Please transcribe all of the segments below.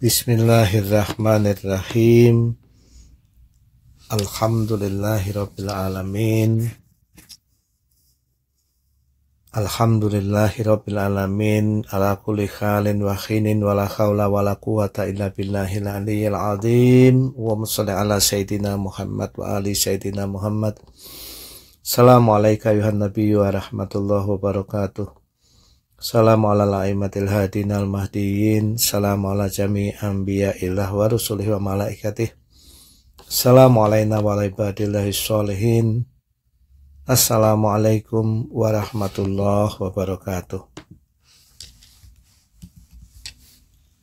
Bismillahirrahmanirrahim. Alhamdulillahirabbil alamin. Alhamdulillahirabbil alamin ala kulli halin wa khinin wa la haula wa la quwata illa billahil al azim. Wa shalli ala sayyidina Muhammad wa ali sayyidina Muhammad. Assalamualaikum warahmatullahi wabarakatuh. Salam ala la'imatil hadin al mahdiyin. Salam ala jami anbiya ilah wa rusulih wa malaikatih. Salam alaina wa ala ibadillahi sholihin. Assalamualaikum warahmatullahi wabarakatuh.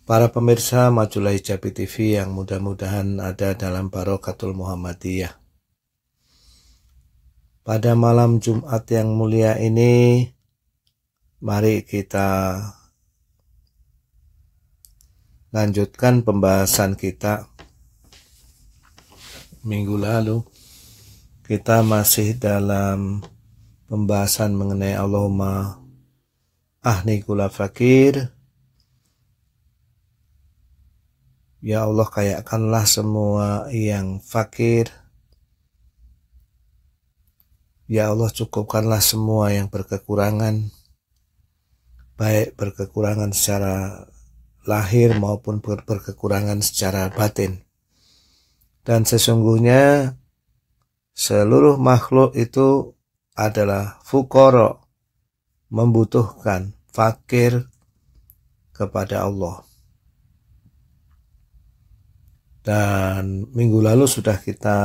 Para pemirsa Majulah Hijabi TV yang mudah-mudahan ada dalam Barokatul Muhammadiyah. Pada malam Jumat yang mulia ini, Mari kita lanjutkan pembahasan kita minggu lalu. Kita masih dalam pembahasan mengenai Allahumma ahni kula fakir. Ya Allah kayakanlah semua yang fakir. Ya Allah cukupkanlah semua yang berkekurangan baik berkekurangan secara lahir maupun berkekurangan secara batin. Dan sesungguhnya seluruh makhluk itu adalah fukoro, membutuhkan, fakir kepada Allah. Dan minggu lalu sudah kita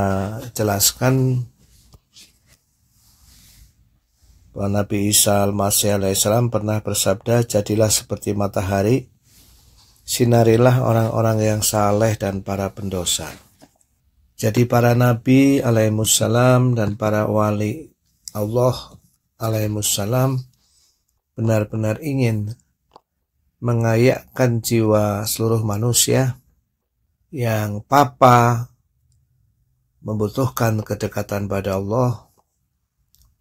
jelaskan bahwa Nabi Isa al-Masih alaihissalam pernah bersabda, jadilah seperti matahari, sinarilah orang-orang yang saleh dan para pendosa. Jadi para nabi alaihissalam dan para wali Allah alaihissalam benar-benar ingin mengayakkan jiwa seluruh manusia yang papa membutuhkan kedekatan pada Allah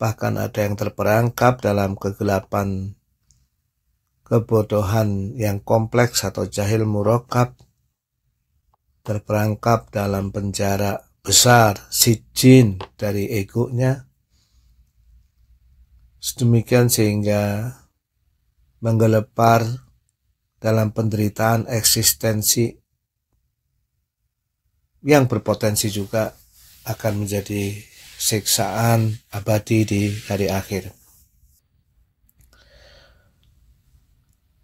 bahkan ada yang terperangkap dalam kegelapan kebodohan yang kompleks atau jahil murokab terperangkap dalam penjara besar si jin dari egonya sedemikian sehingga menggelepar dalam penderitaan eksistensi yang berpotensi juga akan menjadi siksaan abadi di hari akhir.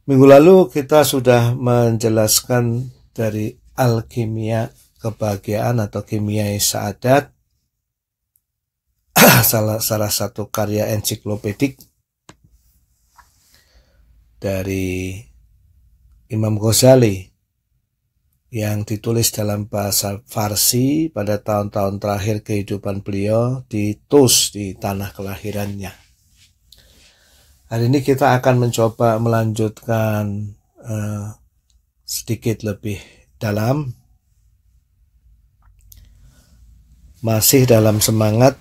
Minggu lalu kita sudah menjelaskan dari alkimia kebahagiaan atau kimia saadat salah salah satu karya ensiklopedik dari Imam Ghazali yang ditulis dalam bahasa Farsi pada tahun-tahun terakhir kehidupan beliau di Tus di tanah kelahirannya. Hari ini kita akan mencoba melanjutkan uh, sedikit lebih dalam masih dalam semangat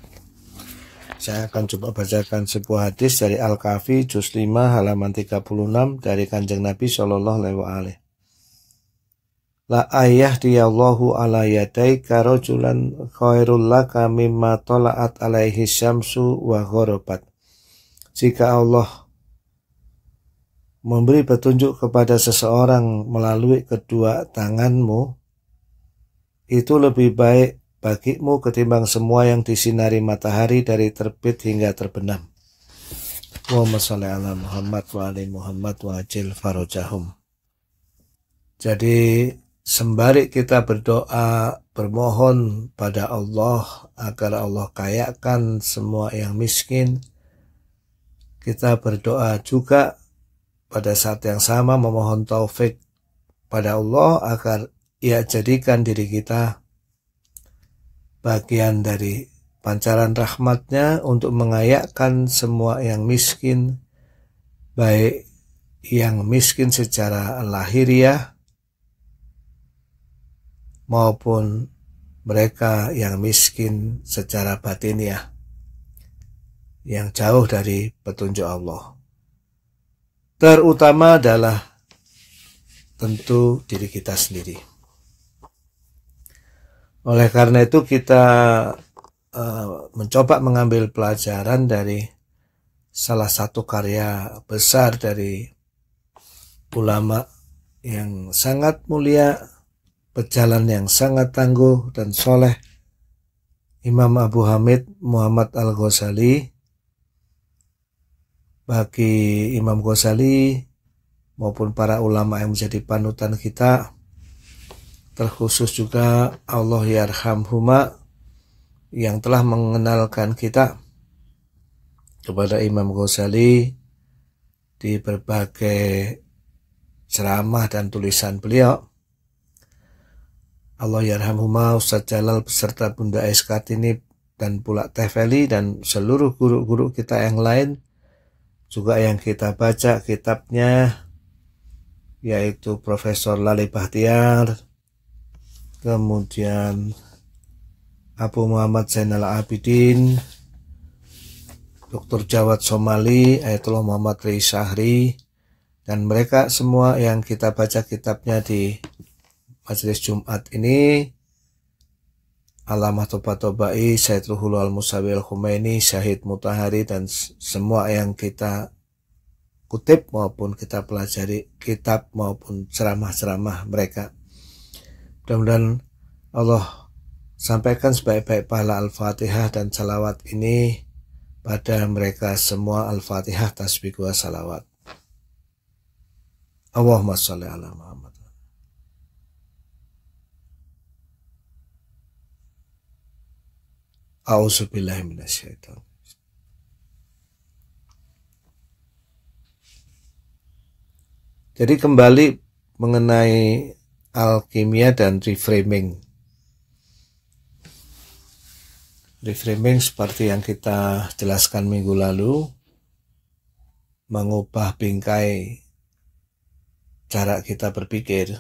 saya akan coba bacakan sebuah hadis dari Al-Kafi juz 5 halaman 36 dari Kanjeng Nabi Shallallahu alaihi wasallam La ayah diyallahu ala yadaika karojulan khairul laka mimma tola'at alaihi syamsu wa ghorobat. Jika Allah memberi petunjuk kepada seseorang melalui kedua tanganmu, itu lebih baik bagimu ketimbang semua yang disinari matahari dari terbit hingga terbenam. Allahumma ala Muhammad wa ali Muhammad wa ajil farojahum. Jadi Sembari kita berdoa, bermohon pada Allah agar Allah kayakan semua yang miskin, kita berdoa juga pada saat yang sama memohon taufik pada Allah agar ia jadikan diri kita bagian dari pancaran rahmatnya untuk mengayakkan semua yang miskin, baik yang miskin secara lahiriah maupun mereka yang miskin secara batiniah yang jauh dari petunjuk Allah. Terutama adalah tentu diri kita sendiri. Oleh karena itu kita uh, mencoba mengambil pelajaran dari salah satu karya besar dari ulama yang sangat mulia pejalan yang sangat tangguh dan soleh, Imam Abu Hamid Muhammad Al-Ghazali. Bagi Imam Ghazali maupun para ulama yang menjadi panutan kita, terkhusus juga Allah Yarhamhuma yang telah mengenalkan kita kepada Imam Ghazali di berbagai ceramah dan tulisan beliau Allah yarhamhuma Ustaz Jalal beserta Bunda Eskat ini dan pula Tefeli dan seluruh guru-guru kita yang lain juga yang kita baca kitabnya yaitu Profesor Lali Bahtiar kemudian Abu Muhammad Zainal Abidin Dr. Jawad Somali Ayatullah Muhammad Rizahri dan mereka semua yang kita baca kitabnya di majelis Jumat ini Alamah Toba Tobai, Syed Ruhul al Musawil Syahid Mutahari, dan semua yang kita kutip maupun kita pelajari kitab maupun ceramah-ceramah mereka. Mudah-mudahan Allah sampaikan sebaik-baik pahala Al-Fatihah dan salawat ini pada mereka semua Al-Fatihah tasbih salawat. Allahumma sholli ala Muhammad. Jadi kembali mengenai alkimia dan reframing. Reframing seperti yang kita jelaskan minggu lalu, mengubah bingkai cara kita berpikir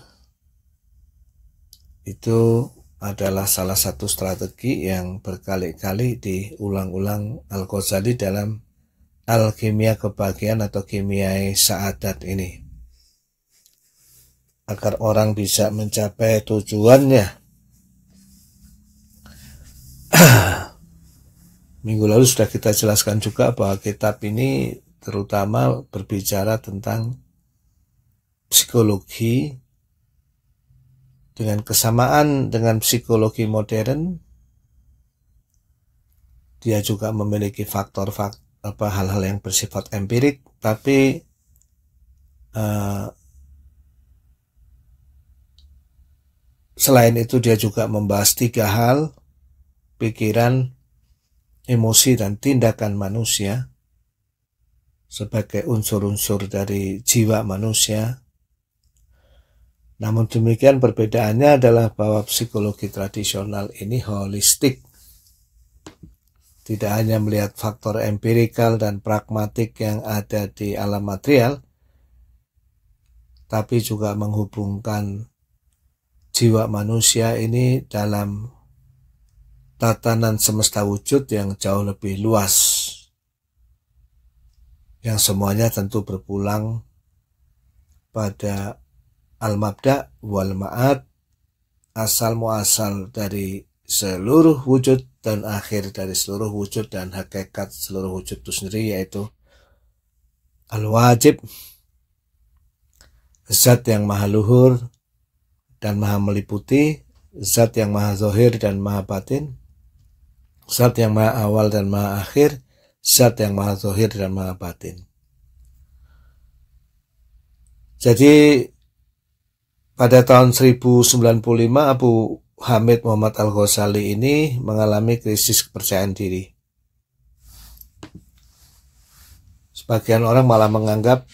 itu adalah salah satu strategi yang berkali-kali diulang-ulang Al-Ghazali dalam alkimia kebahagiaan atau kimia saadat ini agar orang bisa mencapai tujuannya minggu lalu sudah kita jelaskan juga bahwa kitab ini terutama berbicara tentang psikologi dengan kesamaan dengan psikologi modern dia juga memiliki faktor faktor apa hal-hal yang bersifat empirik tapi uh, selain itu dia juga membahas tiga hal pikiran emosi dan tindakan manusia sebagai unsur-unsur dari jiwa manusia namun demikian perbedaannya adalah bahwa psikologi tradisional ini holistik. Tidak hanya melihat faktor empirikal dan pragmatik yang ada di alam material, tapi juga menghubungkan jiwa manusia ini dalam tatanan semesta wujud yang jauh lebih luas. Yang semuanya tentu berpulang pada al-mabda wal ma'ad asal muasal dari seluruh wujud dan akhir dari seluruh wujud dan hakikat seluruh wujud itu sendiri yaitu al-wajib zat yang maha luhur dan maha meliputi zat yang maha zohir dan maha batin zat yang maha awal dan maha akhir zat yang maha zohir dan maha batin jadi pada tahun 1095, Abu Hamid Muhammad Al-Ghazali ini mengalami krisis kepercayaan diri. Sebagian orang malah menganggap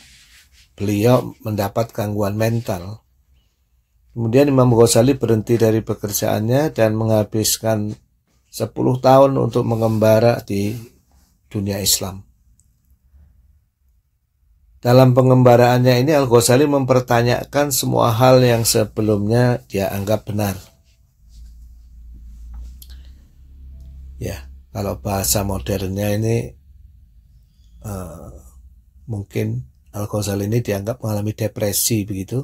beliau mendapat gangguan mental. Kemudian Imam Ghazali berhenti dari pekerjaannya dan menghabiskan 10 tahun untuk mengembara di dunia Islam. Dalam pengembaraannya ini Al-Ghazali mempertanyakan semua hal yang sebelumnya dia anggap benar. Ya, kalau bahasa modernnya ini uh, mungkin Al-Ghazali ini dianggap mengalami depresi begitu.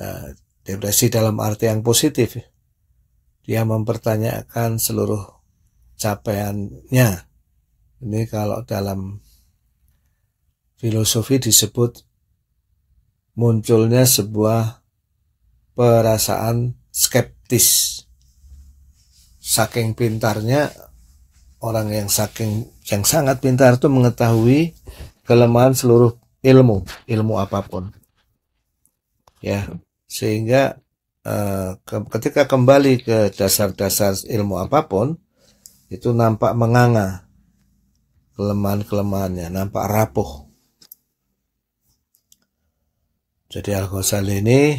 Nah, depresi dalam arti yang positif. Dia mempertanyakan seluruh capaiannya. Ini kalau dalam filosofi disebut munculnya sebuah perasaan skeptis. Saking pintarnya orang yang saking yang sangat pintar itu mengetahui kelemahan seluruh ilmu, ilmu apapun. Ya, sehingga eh, ketika kembali ke dasar-dasar ilmu apapun itu nampak menganga kelemahan-kelemahannya, nampak rapuh Jadi Al-Ghazali ini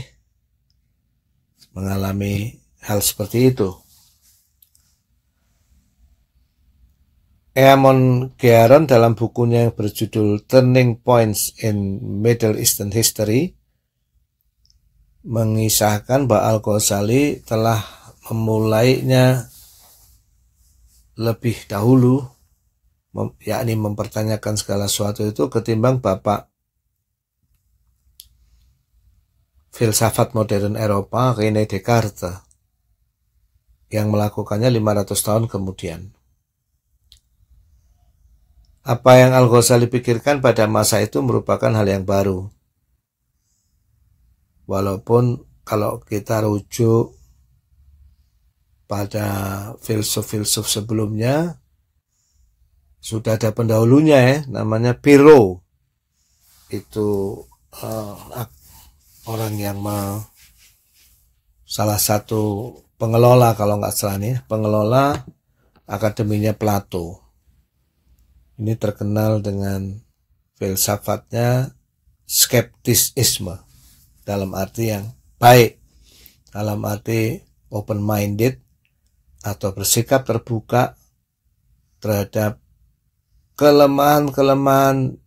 mengalami hal seperti itu. Eamon Gearon dalam bukunya yang berjudul Turning Points in Middle Eastern History mengisahkan bahwa Al-Ghazali telah memulainya lebih dahulu, yakni mempertanyakan segala sesuatu itu ketimbang Bapak filsafat modern Eropa Rene Descartes yang melakukannya 500 tahun kemudian. Apa yang Al-Ghazali pikirkan pada masa itu merupakan hal yang baru. Walaupun kalau kita rujuk pada filsuf-filsuf sebelumnya, sudah ada pendahulunya ya, namanya Piro. Itu uh, orang yang me, salah satu pengelola kalau nggak salah nih pengelola akademinya Plato ini terkenal dengan filsafatnya skeptisisme dalam arti yang baik dalam arti open minded atau bersikap terbuka terhadap kelemahan-kelemahan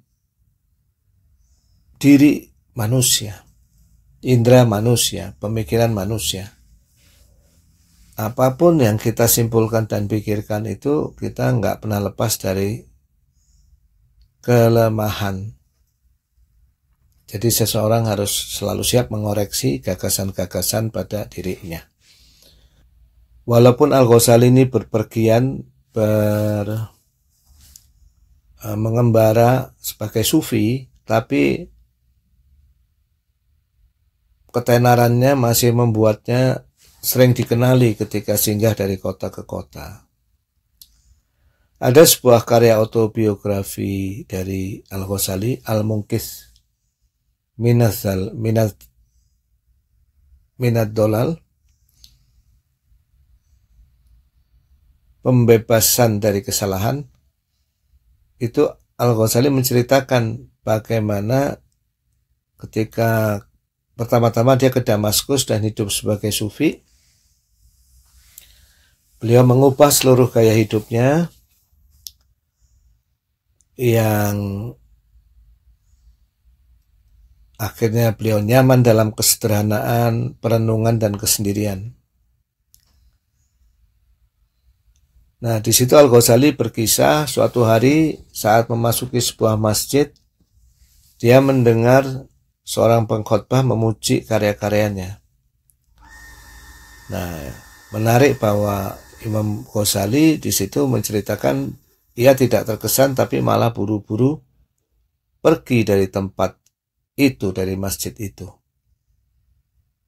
diri manusia indera manusia, pemikiran manusia. Apapun yang kita simpulkan dan pikirkan itu kita nggak pernah lepas dari kelemahan. Jadi seseorang harus selalu siap mengoreksi gagasan-gagasan pada dirinya. Walaupun Al-Ghazali ini berpergian ber eh, mengembara sebagai sufi, tapi ketenarannya masih membuatnya sering dikenali ketika singgah dari kota ke kota. Ada sebuah karya autobiografi dari Al-Ghazali, Al-Munkis, Minazal, Minaz, Minad Dolal, Pembebasan dari Kesalahan, itu Al-Ghazali menceritakan bagaimana ketika Pertama-tama dia ke Damaskus dan hidup sebagai sufi. Beliau mengubah seluruh gaya hidupnya yang akhirnya beliau nyaman dalam kesederhanaan, perenungan, dan kesendirian. Nah, di situ Al-Ghazali berkisah suatu hari saat memasuki sebuah masjid, dia mendengar seorang pengkhotbah memuji karya-karyanya. Nah, menarik bahwa Imam Ghazali di situ menceritakan ia tidak terkesan tapi malah buru-buru pergi dari tempat itu, dari masjid itu.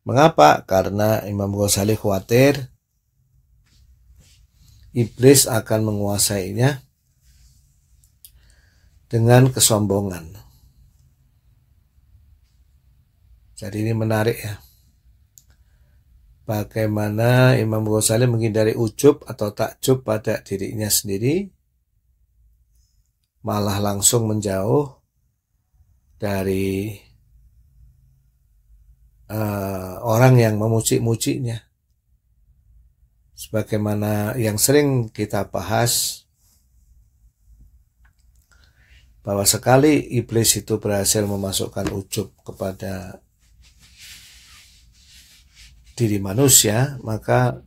Mengapa? Karena Imam Ghazali khawatir iblis akan menguasainya dengan kesombongan. Jadi ini menarik ya. Bagaimana Imam Ghazali menghindari ujub atau takjub pada dirinya sendiri, malah langsung menjauh dari uh, orang yang memuji-mujinya. Sebagaimana yang sering kita bahas, bahwa sekali iblis itu berhasil memasukkan ujub kepada diri manusia, maka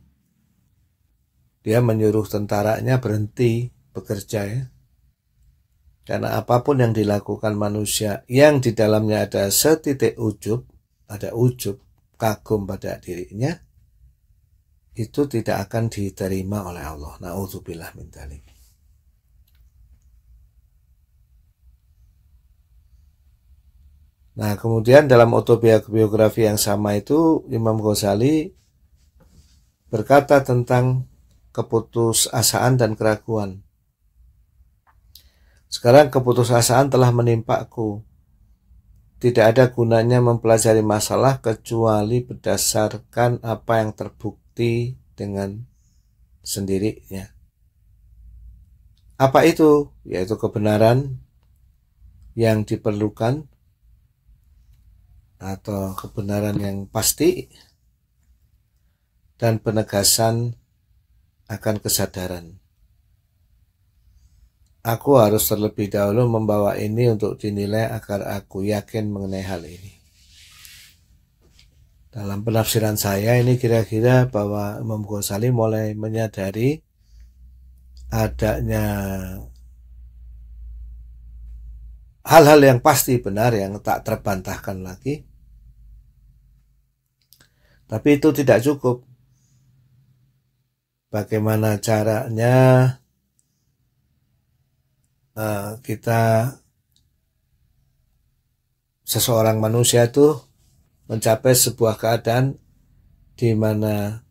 dia menyuruh tentaranya berhenti bekerja ya. Karena apapun yang dilakukan manusia yang di dalamnya ada setitik ujub, ada ujub kagum pada dirinya, itu tidak akan diterima oleh Allah. Nauzubillah min dzalik. Nah, kemudian dalam autobiografi yang sama itu Imam Ghazali berkata tentang keputusasaan dan keraguan. Sekarang keputusasaan telah menimpaku. Tidak ada gunanya mempelajari masalah kecuali berdasarkan apa yang terbukti dengan sendirinya. Apa itu? Yaitu kebenaran yang diperlukan atau kebenaran yang pasti dan penegasan akan kesadaran. Aku harus terlebih dahulu membawa ini untuk dinilai agar aku yakin mengenai hal ini. Dalam penafsiran saya ini kira-kira bahwa Imam Ghazali mulai menyadari adanya hal-hal yang pasti benar yang tak terbantahkan lagi tapi itu tidak cukup. Bagaimana caranya uh, kita seseorang manusia itu mencapai sebuah keadaan di mana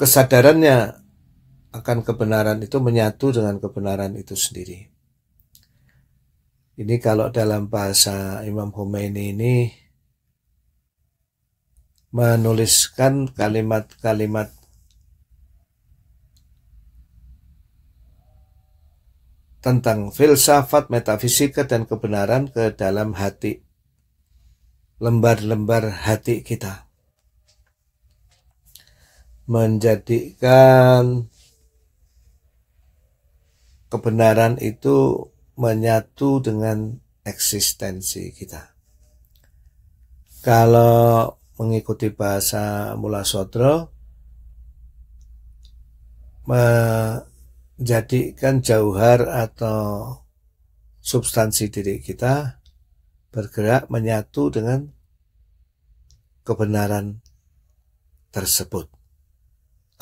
kesadarannya akan kebenaran itu menyatu dengan kebenaran itu sendiri. Ini kalau dalam bahasa Imam Khomeini ini menuliskan kalimat-kalimat tentang filsafat, metafisika, dan kebenaran ke dalam hati lembar-lembar hati kita. Menjadikan kebenaran itu menyatu dengan eksistensi kita. Kalau mengikuti bahasa mula sodro menjadikan jauhar atau substansi diri kita bergerak menyatu dengan kebenaran tersebut.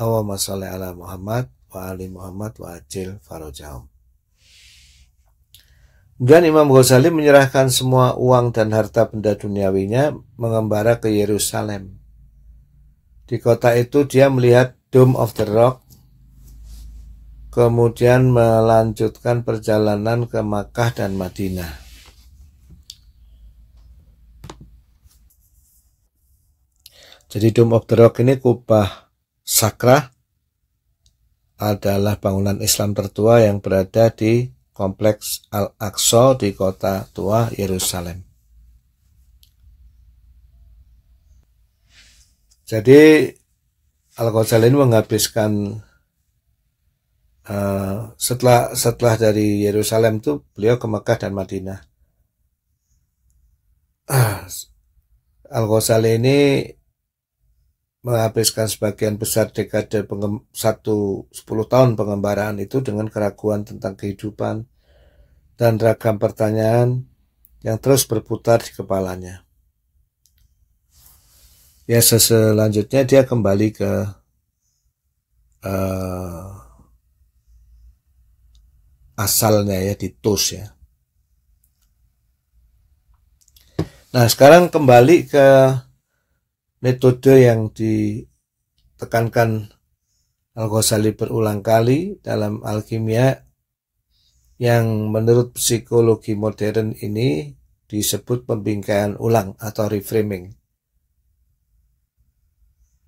Allahumma sholli ala Muhammad wa ali Muhammad wa ajil farajahum. Dan Imam Ghazali menyerahkan semua uang dan harta benda duniawinya mengembara ke Yerusalem. Di kota itu dia melihat Dome of the Rock, kemudian melanjutkan perjalanan ke Makkah dan Madinah. Jadi Dome of the Rock ini kubah sakra adalah bangunan Islam tertua yang berada di kompleks Al-Aqsa di kota tua Yerusalem. Jadi Al-Ghazali ini menghabiskan uh, setelah setelah dari Yerusalem itu beliau ke Mekah dan Madinah. Uh, Al-Ghazali ini menghabiskan sebagian besar dekade satu sepuluh tahun pengembaraan itu dengan keraguan tentang kehidupan, dan ragam pertanyaan yang terus berputar di kepalanya. Ya selanjutnya dia kembali ke uh, asalnya ya di tos ya. Nah sekarang kembali ke metode yang ditekankan Al-Ghazali berulang kali dalam alkimia yang menurut psikologi modern ini disebut pembingkaian ulang atau reframing.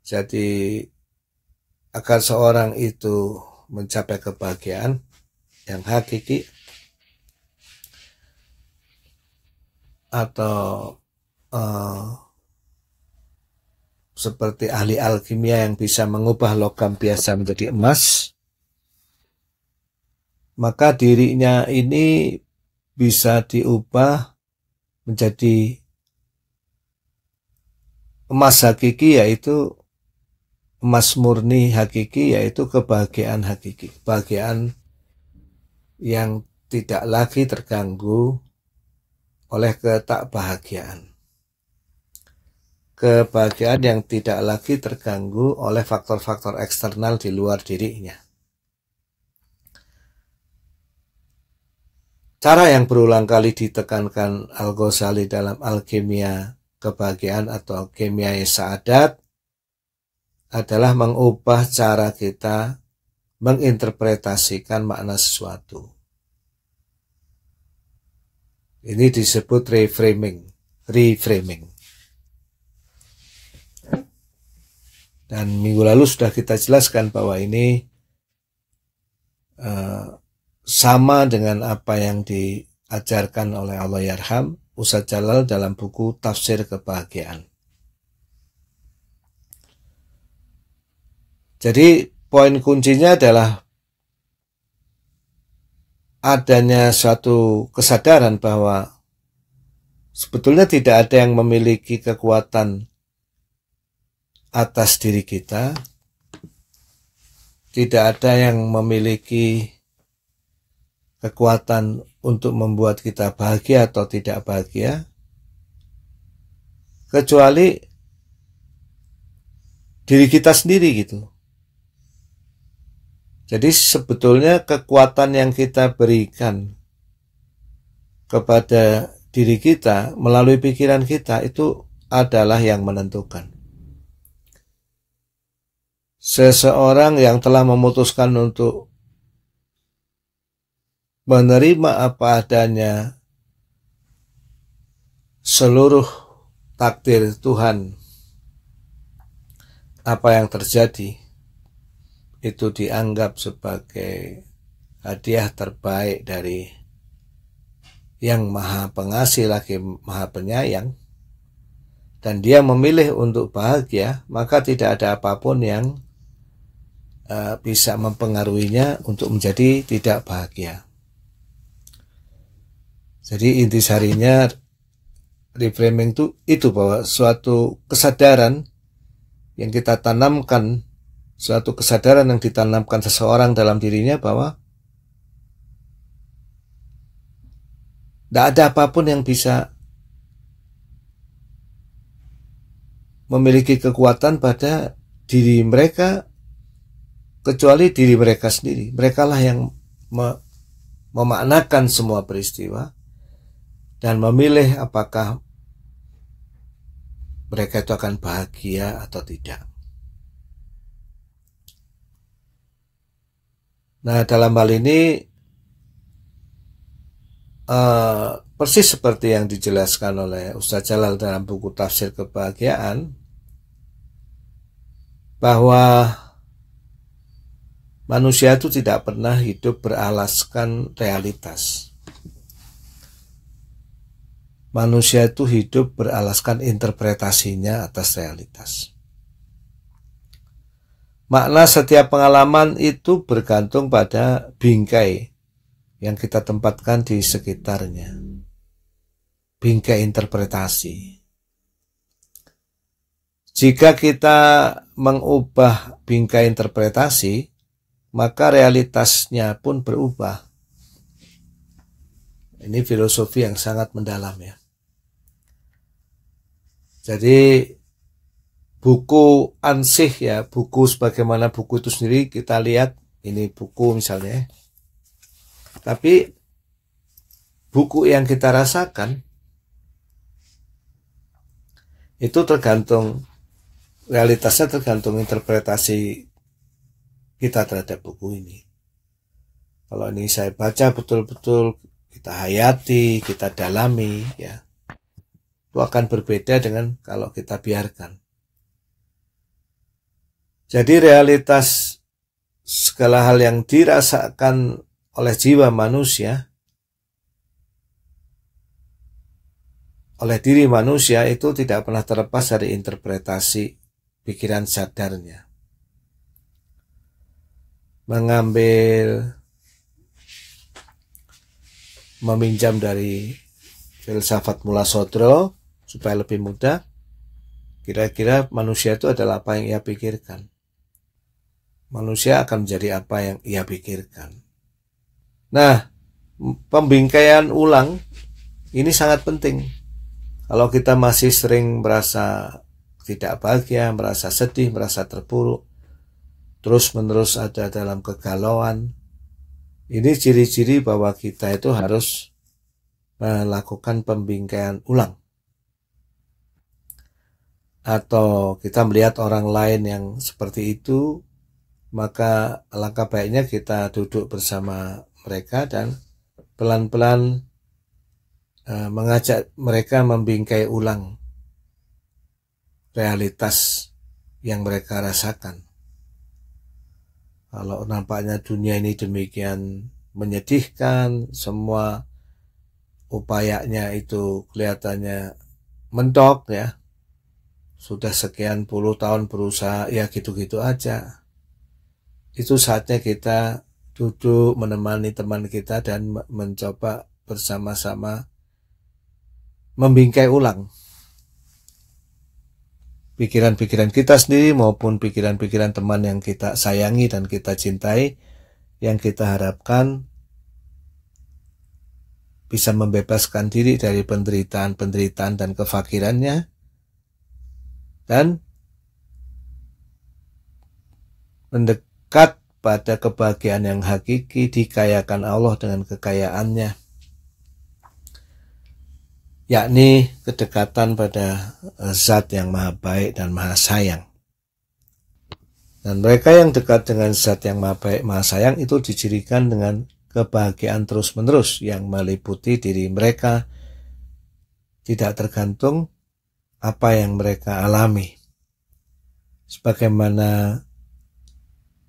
Jadi agar seorang itu mencapai kebahagiaan yang hakiki atau uh, seperti ahli alkimia yang bisa mengubah logam biasa menjadi emas maka dirinya ini bisa diubah menjadi emas hakiki yaitu emas murni hakiki yaitu kebahagiaan hakiki kebahagiaan yang tidak lagi terganggu oleh ketakbahagiaan kebahagiaan yang tidak lagi terganggu oleh faktor-faktor eksternal di luar dirinya Cara yang berulang kali ditekankan Al-Ghazali dalam alkimia kebahagiaan atau alkimia saadat adalah mengubah cara kita menginterpretasikan makna sesuatu. Ini disebut reframing, reframing. Dan minggu lalu sudah kita jelaskan bahwa ini eh, sama dengan apa yang diajarkan oleh Allah Yarham Ustaz Jalal dalam buku Tafsir Kebahagiaan. Jadi poin kuncinya adalah adanya suatu kesadaran bahwa sebetulnya tidak ada yang memiliki kekuatan atas diri kita, tidak ada yang memiliki kekuatan untuk membuat kita bahagia atau tidak bahagia, kecuali diri kita sendiri gitu. Jadi sebetulnya kekuatan yang kita berikan kepada diri kita melalui pikiran kita itu adalah yang menentukan. Seseorang yang telah memutuskan untuk menerima apa adanya seluruh takdir Tuhan apa yang terjadi itu dianggap sebagai hadiah terbaik dari yang maha pengasih lagi maha penyayang dan dia memilih untuk bahagia maka tidak ada apapun yang eh, bisa mempengaruhinya untuk menjadi tidak bahagia jadi intisarinya reframing itu itu bahwa suatu kesadaran yang kita tanamkan, suatu kesadaran yang ditanamkan seseorang dalam dirinya bahwa tidak ada apapun yang bisa memiliki kekuatan pada diri mereka kecuali diri mereka sendiri. Merekalah yang me memaknakan semua peristiwa dan memilih apakah mereka itu akan bahagia atau tidak. Nah, dalam hal ini uh, persis seperti yang dijelaskan oleh Ustaz Jalal dalam buku Tafsir Kebahagiaan bahwa manusia itu tidak pernah hidup beralaskan realitas manusia itu hidup beralaskan interpretasinya atas realitas. Makna setiap pengalaman itu bergantung pada bingkai yang kita tempatkan di sekitarnya. Bingkai interpretasi. Jika kita mengubah bingkai interpretasi, maka realitasnya pun berubah. Ini filosofi yang sangat mendalam ya. Jadi buku ansih ya, buku sebagaimana buku itu sendiri kita lihat ini buku misalnya. Ya. Tapi buku yang kita rasakan itu tergantung realitasnya tergantung interpretasi kita terhadap buku ini. Kalau ini saya baca betul-betul kita hayati, kita dalami ya itu akan berbeda dengan kalau kita biarkan. Jadi realitas segala hal yang dirasakan oleh jiwa manusia oleh diri manusia itu tidak pernah terlepas dari interpretasi pikiran sadarnya. Mengambil meminjam dari filsafat mula sodro supaya lebih mudah kira-kira manusia itu adalah apa yang ia pikirkan manusia akan menjadi apa yang ia pikirkan nah pembingkaian ulang ini sangat penting kalau kita masih sering merasa tidak bahagia, merasa sedih, merasa terpuruk, terus menerus ada dalam kegalauan. Ini ciri-ciri bahwa kita itu harus melakukan pembingkaian ulang atau kita melihat orang lain yang seperti itu, maka langkah baiknya kita duduk bersama mereka dan pelan-pelan eh, mengajak mereka membingkai ulang realitas yang mereka rasakan. Kalau nampaknya dunia ini demikian menyedihkan, semua upayanya itu kelihatannya mentok ya, sudah sekian puluh tahun berusaha ya gitu-gitu aja itu saatnya kita duduk menemani teman kita dan mencoba bersama-sama membingkai ulang pikiran-pikiran kita sendiri maupun pikiran-pikiran teman yang kita sayangi dan kita cintai yang kita harapkan bisa membebaskan diri dari penderitaan-penderitaan dan kefakirannya dan mendekat pada kebahagiaan yang hakiki dikayakan Allah dengan kekayaannya yakni kedekatan pada eh, zat yang maha baik dan maha sayang dan mereka yang dekat dengan zat yang maha baik maha sayang itu dicirikan dengan kebahagiaan terus-menerus yang meliputi diri mereka tidak tergantung apa yang mereka alami. Sebagaimana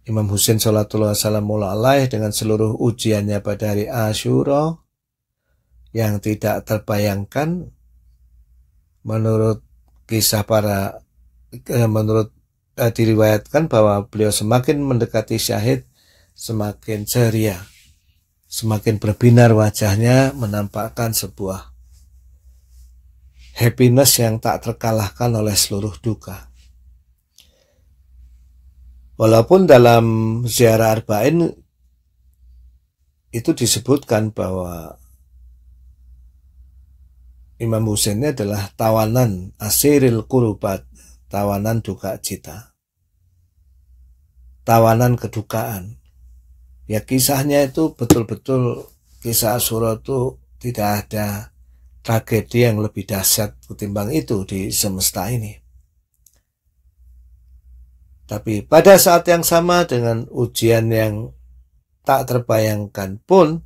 Imam Husain Salatullah Salamulah Alaih dengan seluruh ujiannya pada hari Ashura yang tidak terbayangkan menurut kisah para eh, menurut eh, diriwayatkan bahwa beliau semakin mendekati syahid semakin ceria semakin berbinar wajahnya menampakkan sebuah happiness yang tak terkalahkan oleh seluruh duka. Walaupun dalam ziarah arba'in itu disebutkan bahwa Imam Husain ini adalah tawanan asiril kurubat, tawanan duka cita, tawanan kedukaan. Ya kisahnya itu betul-betul kisah surah itu tidak ada tragedi yang lebih dahsyat ketimbang itu di semesta ini. Tapi pada saat yang sama dengan ujian yang tak terbayangkan pun,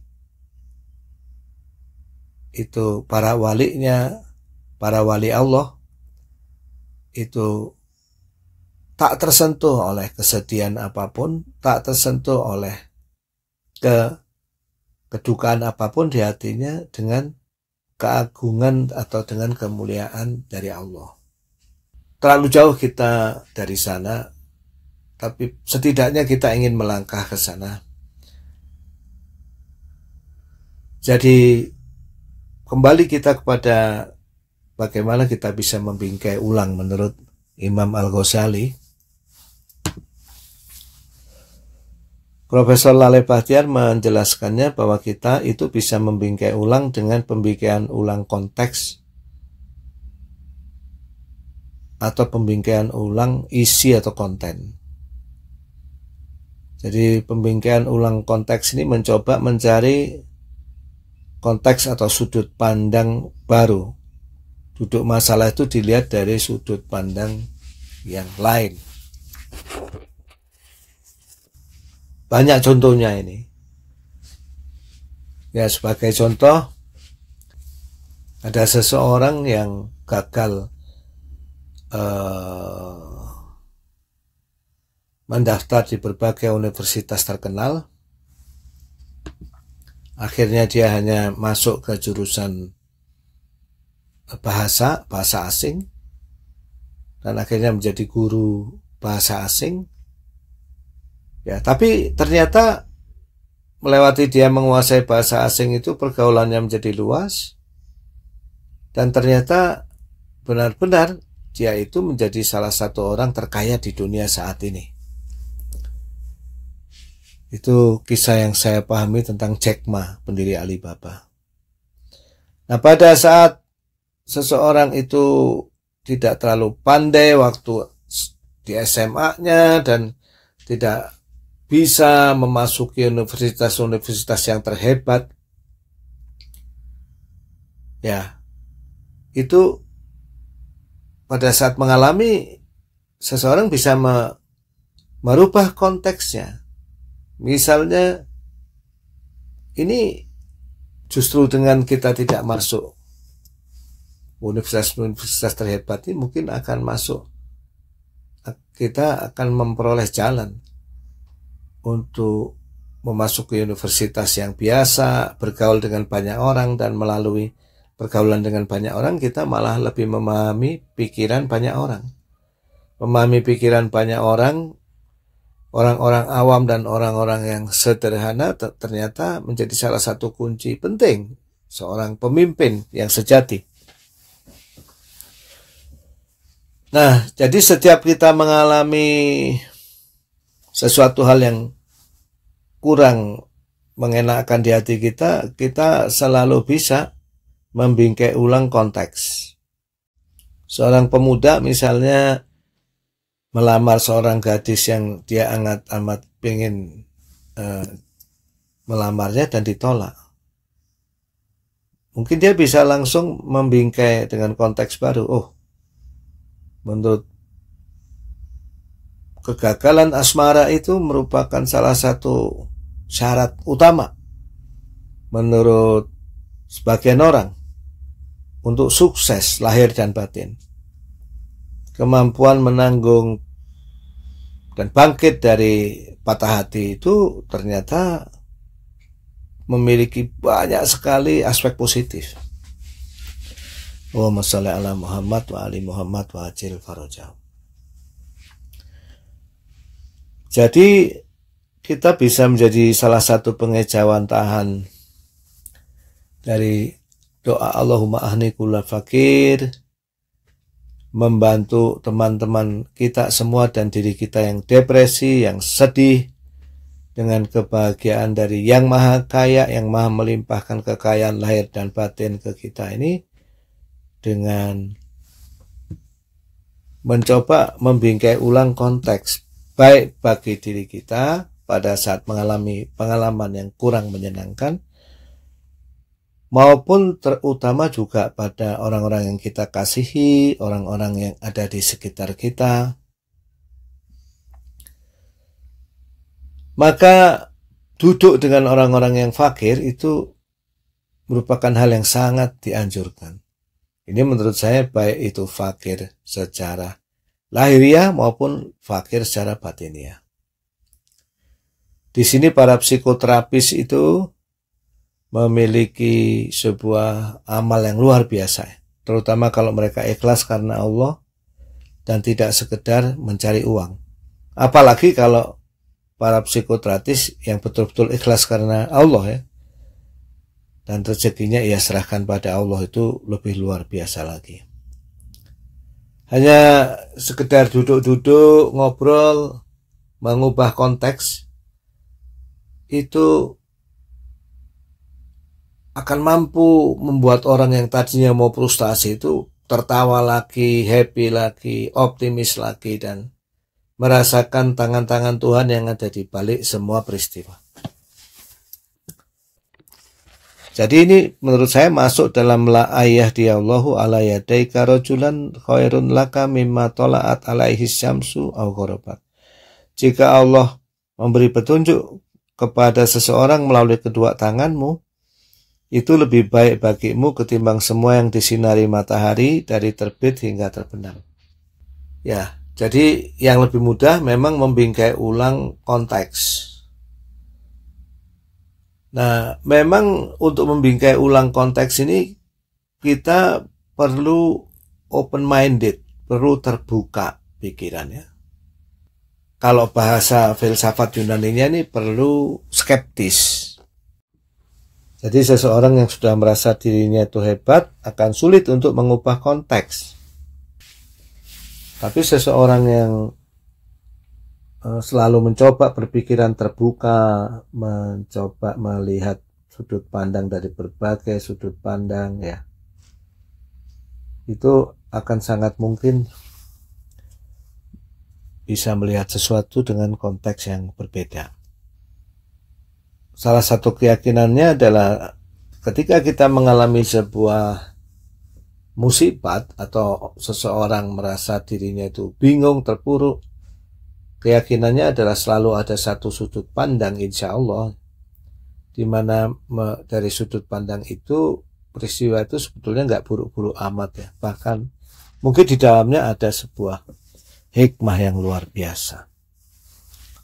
itu para walinya, para wali Allah, itu tak tersentuh oleh kesedihan apapun, tak tersentuh oleh ke kedukaan apapun di hatinya dengan keagungan atau dengan kemuliaan dari Allah. Terlalu jauh kita dari sana, tapi setidaknya kita ingin melangkah ke sana. Jadi kembali kita kepada bagaimana kita bisa membingkai ulang menurut Imam Al-Ghazali Profesor Laleh Bahtiar menjelaskannya bahwa kita itu bisa membingkai ulang dengan pembingkaian ulang konteks atau pembingkaian ulang isi atau konten. Jadi pembingkaian ulang konteks ini mencoba mencari konteks atau sudut pandang baru. Duduk masalah itu dilihat dari sudut pandang yang lain. Banyak contohnya ini. Ya sebagai contoh ada seseorang yang gagal uh, mendaftar di berbagai universitas terkenal. Akhirnya dia hanya masuk ke jurusan eh, bahasa, bahasa asing, dan akhirnya menjadi guru bahasa asing Ya, tapi ternyata melewati dia menguasai bahasa asing itu pergaulannya menjadi luas dan ternyata benar-benar dia itu menjadi salah satu orang terkaya di dunia saat ini. Itu kisah yang saya pahami tentang Jack Ma, pendiri Alibaba. Nah, pada saat seseorang itu tidak terlalu pandai waktu di SMA-nya dan tidak bisa memasuki universitas-universitas yang terhebat ya itu pada saat mengalami seseorang bisa me merubah konteksnya misalnya ini justru dengan kita tidak masuk universitas-universitas terhebat ini mungkin akan masuk kita akan memperoleh jalan untuk memasuki universitas yang biasa, bergaul dengan banyak orang dan melalui pergaulan dengan banyak orang kita malah lebih memahami pikiran banyak orang. Memahami pikiran banyak orang, orang-orang awam dan orang-orang yang sederhana ternyata menjadi salah satu kunci penting seorang pemimpin yang sejati. Nah, jadi setiap kita mengalami sesuatu hal yang kurang mengenakan di hati kita, kita selalu bisa membingkai ulang konteks. Seorang pemuda misalnya melamar seorang gadis yang dia sangat amat ingin eh, melamarnya dan ditolak. Mungkin dia bisa langsung membingkai dengan konteks baru. Oh, menurut kegagalan asmara itu merupakan salah satu syarat utama menurut sebagian orang untuk sukses lahir dan batin. Kemampuan menanggung dan bangkit dari patah hati itu ternyata memiliki banyak sekali aspek positif. Allahumma salli ala Muhammad wa ali Muhammad wa ajil farajah. Jadi kita bisa menjadi salah satu tahan dari doa Allahumma ahni kula fakir membantu teman-teman kita semua dan diri kita yang depresi, yang sedih dengan kebahagiaan dari yang maha kaya, yang maha melimpahkan kekayaan lahir dan batin ke kita ini dengan mencoba membingkai ulang konteks baik bagi diri kita pada saat mengalami pengalaman yang kurang menyenangkan, maupun terutama juga pada orang-orang yang kita kasihi, orang-orang yang ada di sekitar kita. Maka duduk dengan orang-orang yang fakir itu merupakan hal yang sangat dianjurkan. Ini menurut saya baik itu fakir secara lahiriah maupun fakir secara batiniah. Di sini para psikoterapis itu memiliki sebuah amal yang luar biasa, terutama kalau mereka ikhlas karena Allah dan tidak sekedar mencari uang. Apalagi kalau para psikoterapis yang betul-betul ikhlas karena Allah ya. Dan rezekinya ia serahkan pada Allah itu lebih luar biasa lagi. Hanya sekedar duduk-duduk, ngobrol, mengubah konteks, itu akan mampu membuat orang yang tadinya mau frustasi itu tertawa lagi, happy lagi, optimis lagi, dan merasakan tangan-tangan Tuhan yang ada di balik semua peristiwa. Jadi ini menurut saya masuk dalam la ayah di Allahu ala yadai karojulan khairun laka mimma tola'at alaihi syamsu au Jika Allah memberi petunjuk kepada seseorang melalui kedua tanganmu, itu lebih baik bagimu ketimbang semua yang disinari matahari dari terbit hingga terbenam. Ya, jadi yang lebih mudah memang membingkai ulang konteks. Nah, memang untuk membingkai ulang konteks ini kita perlu open minded, perlu terbuka pikirannya kalau bahasa filsafat Yunani-nya ini perlu skeptis. Jadi seseorang yang sudah merasa dirinya itu hebat akan sulit untuk mengubah konteks. Tapi seseorang yang eh, selalu mencoba berpikiran terbuka, mencoba melihat sudut pandang dari berbagai sudut pandang ya. Itu akan sangat mungkin bisa melihat sesuatu dengan konteks yang berbeda. Salah satu keyakinannya adalah ketika kita mengalami sebuah musibat atau seseorang merasa dirinya itu bingung, terpuruk, keyakinannya adalah selalu ada satu sudut pandang insya Allah di mana dari sudut pandang itu peristiwa itu sebetulnya nggak buruk-buruk amat ya bahkan mungkin di dalamnya ada sebuah hikmah yang luar biasa.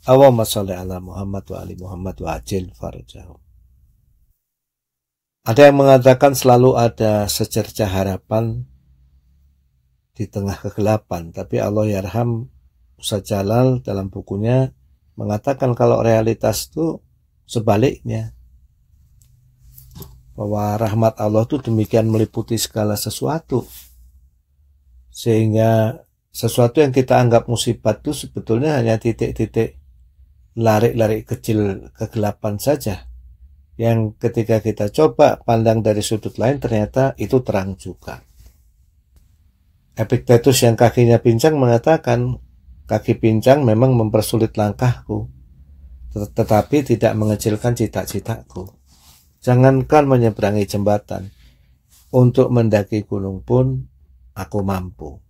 Allahumma sholli ala Muhammad wa ali Muhammad wa ajil farajahum. Ada yang mengatakan selalu ada secerca harapan di tengah kegelapan, tapi Allah yarham Ustaz Jalal dalam bukunya mengatakan kalau realitas itu sebaliknya. Bahwa rahmat Allah itu demikian meliputi segala sesuatu. Sehingga sesuatu yang kita anggap musibah itu sebetulnya hanya titik-titik lari-lari kecil kegelapan saja. Yang ketika kita coba pandang dari sudut lain ternyata itu terang juga. Epictetus yang kakinya pincang mengatakan, kaki pincang memang mempersulit langkahku, tetapi tidak mengecilkan cita-citaku. Jangankan menyeberangi jembatan, untuk mendaki gunung pun aku mampu.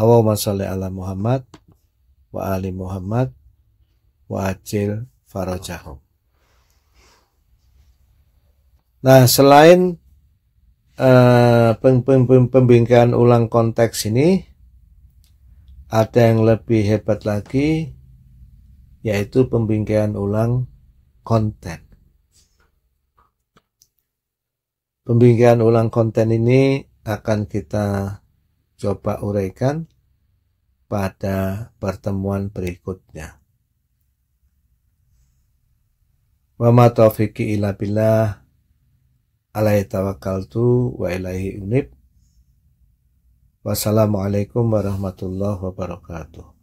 Allahumma salli ala Muhammad wa ali Muhammad wa ajil farajahum. Nah, selain uh, eh, pembingkaian pembingkian ulang konteks ini, ada yang lebih hebat lagi, yaitu pembingkian ulang konten. Pembingkian ulang konten ini akan kita coba uraikan pada pertemuan berikutnya. Wa ma taufiqi illa billah alaihi tawakkaltu wa ilaihi unib. Wassalamualaikum warahmatullahi wabarakatuh.